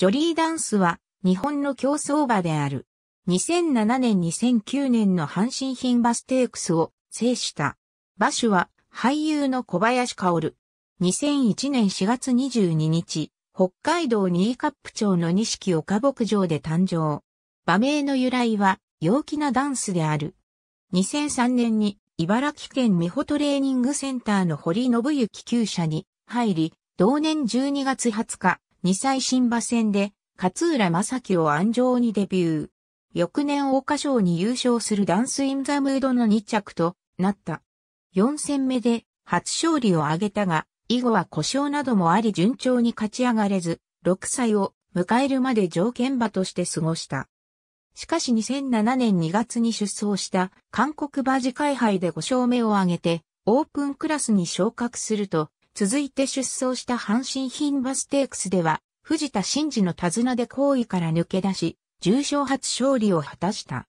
ジョリーダンスは日本の競走馬である。2007年2009年の阪神牝馬ステークスを制した。馬主は俳優の小林薫。2001年4月22日、北海道新カップ町の錦岡牧場で誕生。馬名の由来は陽気なダンスである。2003年に茨城県美穂トレーニングセンターの堀信之厩舎に入り、同年12月20日、二歳新馬戦で、勝浦正樹を安城にデビュー。翌年大花賞に優勝するダンスインザムードの2着となった。4戦目で初勝利を挙げたが、以後は故障などもあり順調に勝ち上がれず、6歳を迎えるまで条件馬として過ごした。しかし2007年2月に出走した韓国馬事会杯で5勝目を挙げて、オープンクラスに昇格すると、続いて出走した阪神牝馬ステークスでは、藤田真嗣の手綱で行為から抜け出し、重賞初勝利を果たした。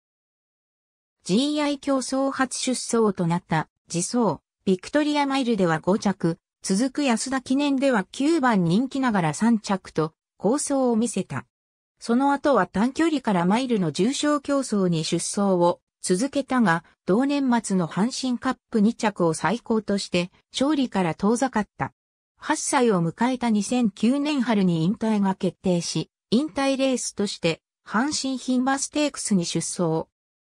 GI 競争初出走となった、自走、ビクトリアマイルでは5着、続く安田記念では9番人気ながら3着と、構想を見せた。その後は短距離からマイルの重賞競争に出走を続けたが、同年末の阪神カップ2着を最高として、勝利から遠ざかった。8歳を迎えた2009年春に引退が決定し、引退レースとして、阪神品馬ステークスに出走。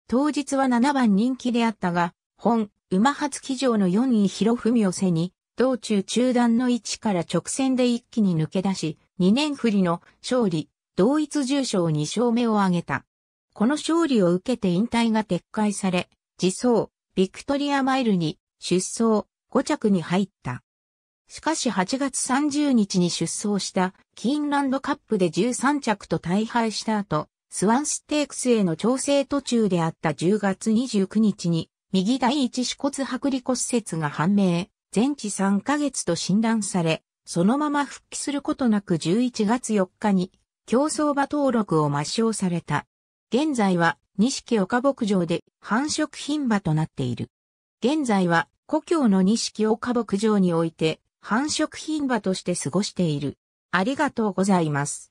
当日は7番人気であったが、本、馬初騎乗の4位広文を背に、道中中段の位置から直線で一気に抜け出し、2年振りの勝利、同一重賞2勝目を挙げた。この勝利を受けて引退が撤回され、自走、ビクトリアマイルに出走5着に入った。しかし8月30日に出走したキーンランドカップで13着と大敗した後、スワンステークスへの調整途中であった10月29日に右第一四骨剥離骨折が判明、全治3ヶ月と診断され、そのまま復帰することなく11月4日に競走馬登録を抹消された。現在は錦岡牧場で繁殖牝馬となっている。現在は故郷の錦岡牧場において繁殖牝馬として過ごしている。ありがとうございます。